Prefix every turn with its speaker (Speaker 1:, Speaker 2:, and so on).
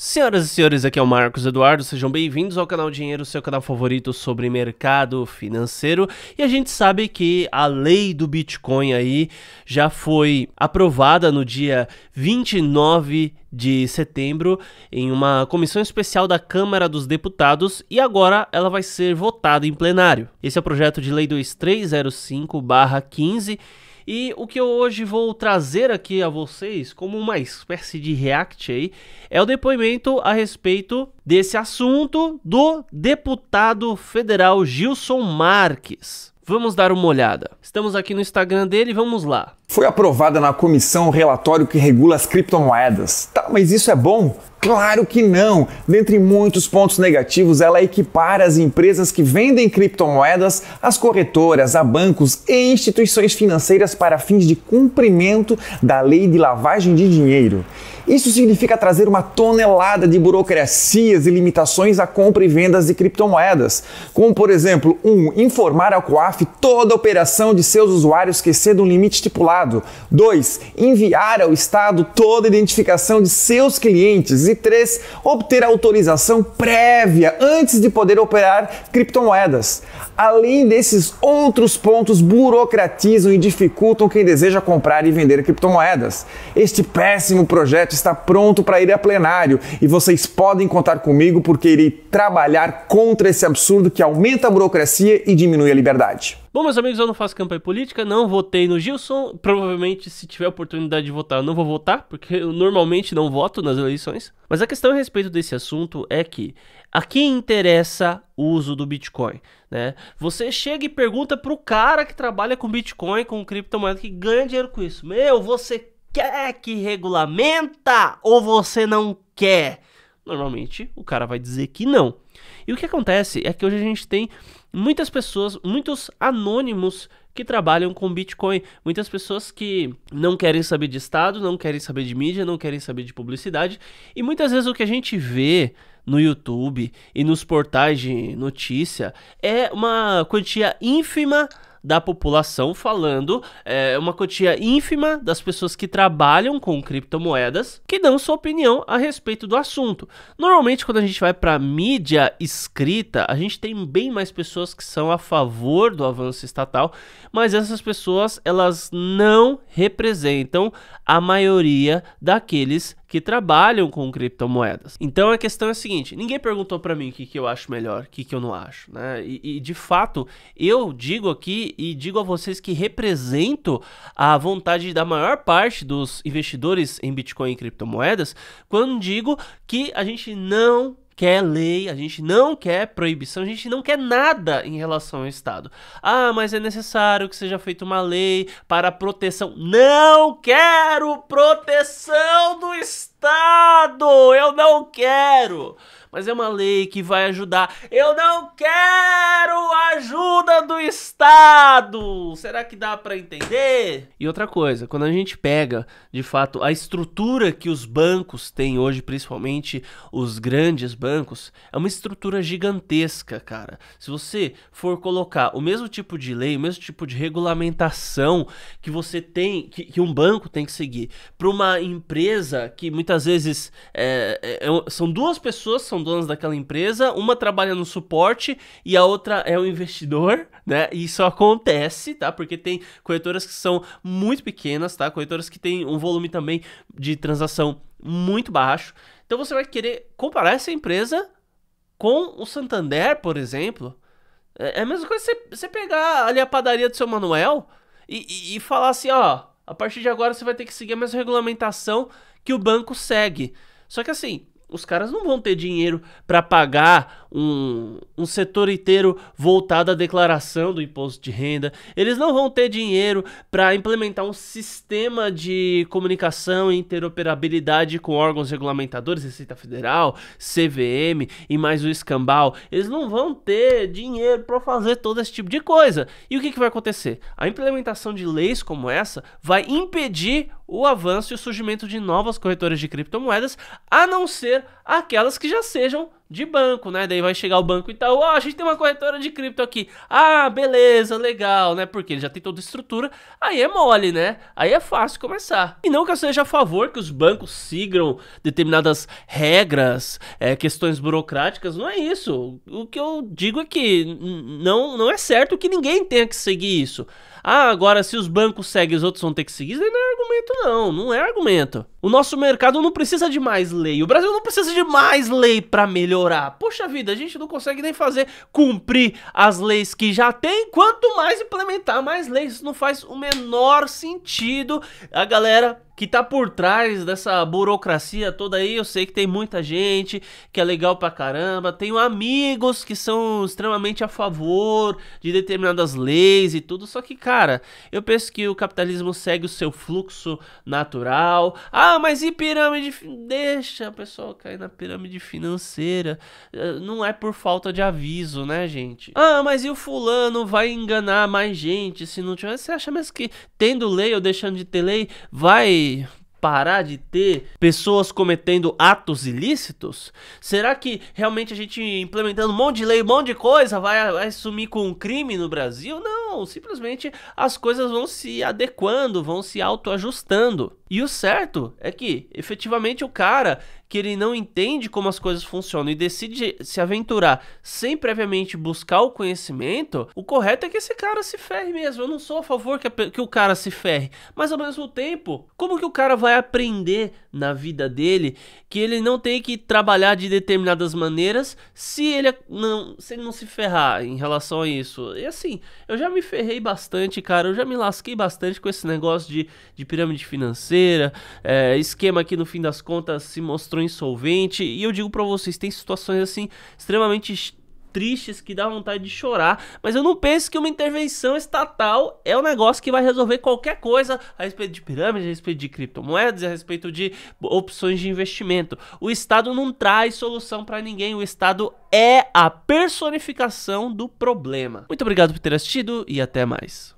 Speaker 1: Senhoras e senhores, aqui é o Marcos Eduardo, sejam bem-vindos ao canal Dinheiro, seu canal favorito sobre mercado financeiro. E a gente sabe que a lei do Bitcoin aí já foi aprovada no dia 29 de setembro em uma comissão especial da Câmara dos Deputados e agora ela vai ser votada em plenário. Esse é o projeto de lei 2305/15 e o que eu hoje vou trazer aqui a vocês, como uma espécie de react aí, é o depoimento a respeito desse assunto do deputado federal Gilson Marques. Vamos dar uma olhada. Estamos aqui no Instagram dele, vamos lá.
Speaker 2: Foi aprovada na comissão o relatório que regula as criptomoedas. Tá, mas isso é bom? Claro que não! Dentre muitos pontos negativos, ela equipara as empresas que vendem criptomoedas às corretoras, a bancos e instituições financeiras para fins de cumprimento da lei de lavagem de dinheiro. Isso significa trazer uma tonelada de burocracias e limitações à compra e vendas de criptomoedas, como por exemplo, 1. Um, informar ao COAF toda a operação de seus usuários que exceda um limite estipulado. 2. Enviar ao Estado toda a identificação de seus clientes 303, obter autorização prévia antes de poder operar criptomoedas. Além desses outros pontos, burocratizam e dificultam quem deseja comprar e vender criptomoedas. Este péssimo projeto está pronto para ir a plenário e vocês podem contar comigo porque irei trabalhar contra esse absurdo que aumenta a burocracia e diminui a liberdade.
Speaker 1: Bom, meus amigos, eu não faço campanha política, não votei no Gilson. Provavelmente, se tiver oportunidade de votar, eu não vou votar, porque eu normalmente não voto nas eleições. Mas a questão a respeito desse assunto é que a quem interessa o uso do Bitcoin, né? Você chega e pergunta pro cara que trabalha com Bitcoin, com criptomoeda, que ganha dinheiro com isso. Meu, você quer que regulamenta ou você não quer? Normalmente o cara vai dizer que não. E o que acontece é que hoje a gente tem muitas pessoas, muitos anônimos que trabalham com Bitcoin. Muitas pessoas que não querem saber de Estado, não querem saber de mídia, não querem saber de publicidade. E muitas vezes o que a gente vê no YouTube e nos portais de notícia é uma quantia ínfima da população, falando é, uma quantia ínfima das pessoas que trabalham com criptomoedas que dão sua opinião a respeito do assunto. Normalmente, quando a gente vai para mídia escrita, a gente tem bem mais pessoas que são a favor do avanço estatal, mas essas pessoas elas não representam a maioria daqueles que trabalham com criptomoedas. Então a questão é a seguinte: ninguém perguntou para mim o que, que eu acho melhor, o que, que eu não acho, né? E, e de fato, eu digo aqui e digo a vocês que represento a vontade da maior parte dos investidores em Bitcoin e criptomoedas quando digo que a gente não quer lei, a gente não quer proibição, a gente não quer nada em relação ao Estado. Ah, mas é necessário que seja feita uma lei para proteção. Não quero proteção do Estado! Eu não quero! Mas é uma lei que vai ajudar. Eu não quero ajuda Estado. Será que dá para entender? E outra coisa, quando a gente pega, de fato, a estrutura que os bancos têm hoje, principalmente os grandes bancos, é uma estrutura gigantesca, cara. Se você for colocar o mesmo tipo de lei, o mesmo tipo de regulamentação que você tem, que, que um banco tem que seguir, para uma empresa que muitas vezes é, é, é são duas pessoas que são donas daquela empresa, uma trabalha no suporte e a outra é o investidor né? E isso acontece, tá? Porque tem corretoras que são muito pequenas, tá? Corretoras que têm um volume também de transação muito baixo. Então você vai querer comparar essa empresa com o Santander, por exemplo. É, é a mesma coisa você, você pegar ali a padaria do seu Manuel e, e, e falar assim, ó, a partir de agora você vai ter que seguir a mesma regulamentação que o banco segue. Só que assim, os caras não vão ter dinheiro para pagar um, um setor inteiro voltado à declaração do imposto de renda. Eles não vão ter dinheiro para implementar um sistema de comunicação e interoperabilidade com órgãos regulamentadores, Receita Federal, CVM e mais o escambau. Eles não vão ter dinheiro para fazer todo esse tipo de coisa. E o que, que vai acontecer? A implementação de leis como essa vai impedir o avanço e o surgimento de novas corretoras de criptomoedas, a não ser aquelas que já sejam de banco, né? Daí vai chegar o banco e tal, ó, oh, a gente tem uma corretora de cripto aqui. Ah, beleza, legal, né? Porque ele já tem toda a estrutura, aí é mole, né? Aí é fácil começar. E não que eu seja a favor que os bancos sigam determinadas regras, é, questões burocráticas, não é isso. O que eu digo é que não, não é certo que ninguém tenha que seguir isso. Ah, agora se os bancos seguem, os outros vão ter que seguir, isso não é argumento não, não é argumento. O nosso mercado não precisa de mais lei. O Brasil não precisa de mais lei para melhorar. Poxa vida, a gente não consegue nem fazer cumprir as leis que já tem, quanto mais implementar mais leis. Isso não faz o menor sentido. A galera que tá por trás dessa burocracia toda aí, eu sei que tem muita gente que é legal pra caramba, tenho amigos que são extremamente a favor de determinadas leis e tudo, só que cara, eu penso que o capitalismo segue o seu fluxo natural. Ah, ah, mas e pirâmide? Deixa o pessoal cair na pirâmide financeira. Ah, não é por falta de aviso, né, gente? Ah, mas e o fulano vai enganar mais gente se não tiver? Você acha mesmo que tendo lei ou deixando de ter lei vai parar de ter pessoas cometendo atos ilícitos? Será que realmente a gente implementando um monte de lei, um monte de coisa vai, vai sumir com um crime no Brasil? Não, simplesmente as coisas vão se adequando, vão se autoajustando. E o certo é que, efetivamente, o cara que ele não entende como as coisas funcionam e decide se aventurar sem previamente buscar o conhecimento, o correto é que esse cara se ferre mesmo. Eu não sou a favor que, a, que o cara se ferre, mas ao mesmo tempo, como que o cara vai aprender na vida dele que ele não tem que trabalhar de determinadas maneiras se ele não, se, ele não se ferrar em relação a isso? E assim, eu já me ferrei bastante, cara, eu já me lasquei bastante com esse negócio de, de pirâmide financeira é, esquema que no fim das contas se mostrou insolvente. E eu digo para vocês, tem situações assim extremamente tristes que dá vontade de chorar, mas eu não penso que uma intervenção estatal é o um negócio que vai resolver qualquer coisa a respeito de pirâmides, a respeito de criptomoedas, a respeito de opções de investimento. O Estado não traz solução para ninguém, o Estado é a personificação do problema. Muito obrigado por ter assistido e até mais.